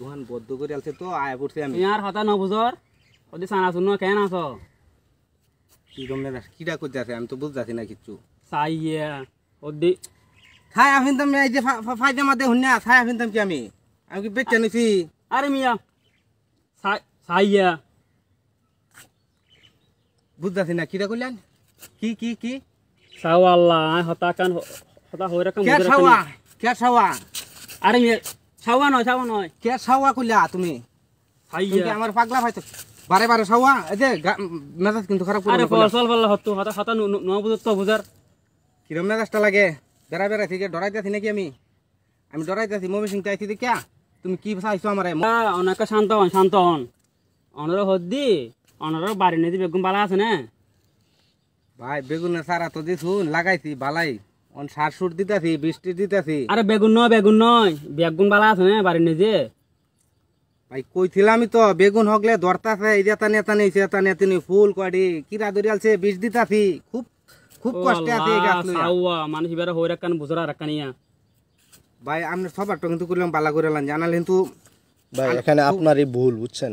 দোকান বদ্ধ করে আলছে তো আয় পড়ছে আমি ইয়ার কথা ন বুঝর ওদি সানা শুনো কেন আছো কি গমনে না কিডা করতে আছে আমি তো বুঝতে না কিচ্ছু সাইয়া ওদি খাই আফিন তাম এই যে ফাইদা মাতে হুন্না খাই আফিন তাম কি আমি আমি কি বেচতে নিছি আরে মিয়া সাইয়া বুঝতে না কিডা কইলেন কি কি কি সাওয়াল্লাহ হতা কান হতা হইরা কাম কে সাওয়া কে সাওয়া আরে মিয়া ছাওয়া নয় ছাওয়া নয় কে ছাওয়া কইলা তুমি তুমি আমার পাগলা ভাই বারে বারে ছাওয়া এই যে মেজাজ কিন্তু খারাপ করে আরে ফসল ফল হতো হাতা হাতা নয় বুঝত তো বুঝার কিরম মেজাজটা লাগে বেড়া বেড়া থেকে ডরাইতেছি নাকি আমি আমি ডরাইতেছি মমি সিং চাইছি দেখিয়া তুমি কি চাইছো আমার অনেকে শান্ত হন শান্ত হন অনারও হদ্দি অনারও বাড়ি নিয়ে বেগুন বালা আছে না ভাই বেগুন সারা তো দিছুন লাগাইছি বালাই অন সুর দিতাছি বৃষ্টি দিতাছি আরে বেগুন নয় বেগুন নয় বেগুন বালা আছে না বাড়ির নিজে ভাই কইছিলামই তো বেগুন হকলে দরতাছে এই যেতা নেতা নেই সেতা নেতা ফুল কড়ি কিরা দরিয়ালছে আলছে বীজ দিতাছি খুব খুব কষ্ট আছে এই গাছ লইয়া আওয়া মানুষ ইবারে হই রাখান বুঝরা রাখানিয়া ভাই আমরা সবার তো কিন্তু করলাম বালা করেলাম লান জানাল কিন্তু ভাই এখানে আপনারই ভুল বুঝছেন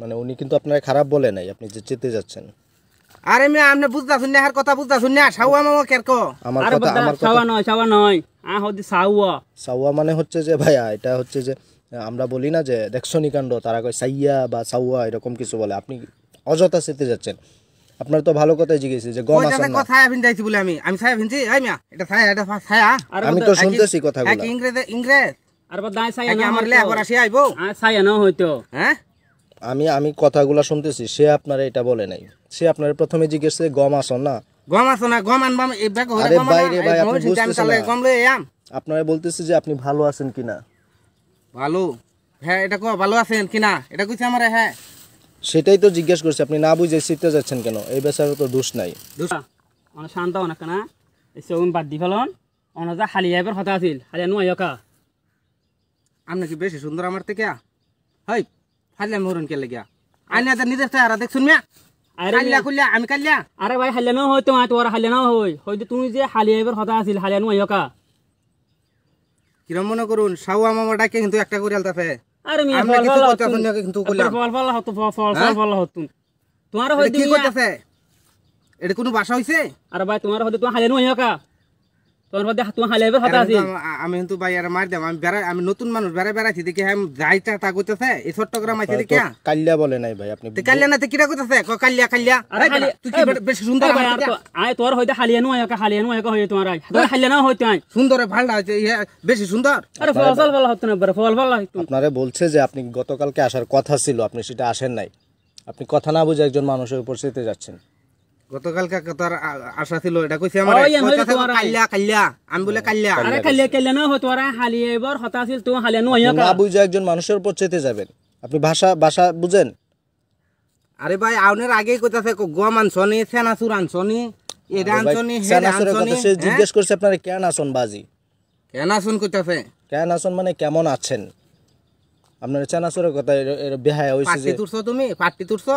মানে উনি কিন্তু আপনার খারাপ বলে নাই আপনি যে চেতে যাচ্ছেন আরে মিয়া আপনি বুঝতা আর কথা বুঝতা শুনলে সাউয়া মামা কেরক আমার কথা আমার সাউয়া নয় সাউয়া নয় আ হদি সাউয়া সাউয়া মানে হচ্ছে যে ভাইয়া এটা হচ্ছে যে আমরা বলি না যে দেখছো কাণ্ড তারা কয় সাইয়া বা সাউয়া এরকম কিছু বলে আপনি অযথা সেতে যাচ্ছেন আপনার তো ভালো কথাই জিজ্ঞেস যে গম আছে না কথা যাইছি বলে আমি আমি ভিনছি এই মিয়া এটা এটা আমি তো শুনতেছি কথাগুলো ইংরেজ ইংরেজ আর বড় দাই না আমার লে আবার আসি আইবো সাইয়া না হইতো হ্যাঁ আমি আমি কথাগুলো শুনতেছি সে আপনার এটা বলে নাই সে আপনার প্রথমে জিজ্ঞেস গম আসন না গম আসন না গম আনবাম এই ব্যাগ আরে বাইরে ভাই আপনি বুঝতেছেন না গম লই আম আপনারে বলতেছি যে আপনি ভালো আছেন কিনা ভালো হ্যাঁ এটা কো ভালো আছেন কিনা এটা কইছে আমারে হ্যাঁ সেটাই তো জিজ্ঞেস করছি আপনি না বুঝে শিখতে যাচ্ছেন কেন এই বেচার তো দোষ নাই দোষ অন শান্ত অন কেনা এই সব বাদ দি ফেলন অন যা খালি হালিয়াইবার হতা আছিল হালিয়া কা আপনি কি বেশি সুন্দর আমার থেকে হাই ফাইলে মরুন কে লাগিয়া আইনা তো নিজের চেহারা দেখছুন মিয়া তোমার হয়তো তুমি যে কিন্তু একটা করে আলতাফে আরে মিয়া ফল ফল হ্যাঁ? কি করতেছে এটা কোনো ভাষা হইছে আরে ভাই তোমার হয়তো তোমার হালিয়া নয় আমি কিন্তু ভাই আমি নতুন মানুষ হ্যাঁ, হ্যাঁ, না হইতে সুন্দর বেশি সুন্দর আরে ভালো ফল ভালো আপনারে বলছে যে আপনি গতকালকে আসার কথা ছিল আপনি সেটা আসেন নাই আপনি কথা না বুঝে একজন মানুষের উপর যাচ্ছেন গতকালকে কথার আশা ছিল এটা কইছে আমার কাল্লা কাল্লা আমি বলে হ্যাঁ, কাল্লা আরে কাল্লা কাল্লা না হতো আরে এবার হতা ছিল তো হ্যাঁ, না একজন মানুষের যাবেন আপনি ভাষা ভাষা বুঝেন আরে ভাই আউনের গম আনছনি সেনাসুর আনছনি এটা আনছনি হে জিজ্ঞেস করছে আপনারা কেন আসন বাজি কেন আসন কইতাছে কেন আসন মানে কেমন আছেন আপনার চেনাচুরের কথা বেহায় হইছে যে তুরছো তুমি পাটি তুরছো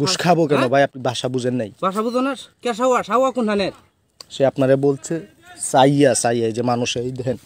ঘুষ হ্যাঁ। খাবো কেন হ্যাঁ? ভাই আপনি ভাষা বুঝেন নাই বাসা বুঝো না কে সাওয়া সাওয়া কোন হানের সে আপনারে বলছে চাইয়া চাইয়া যে মানুষ এই ধেন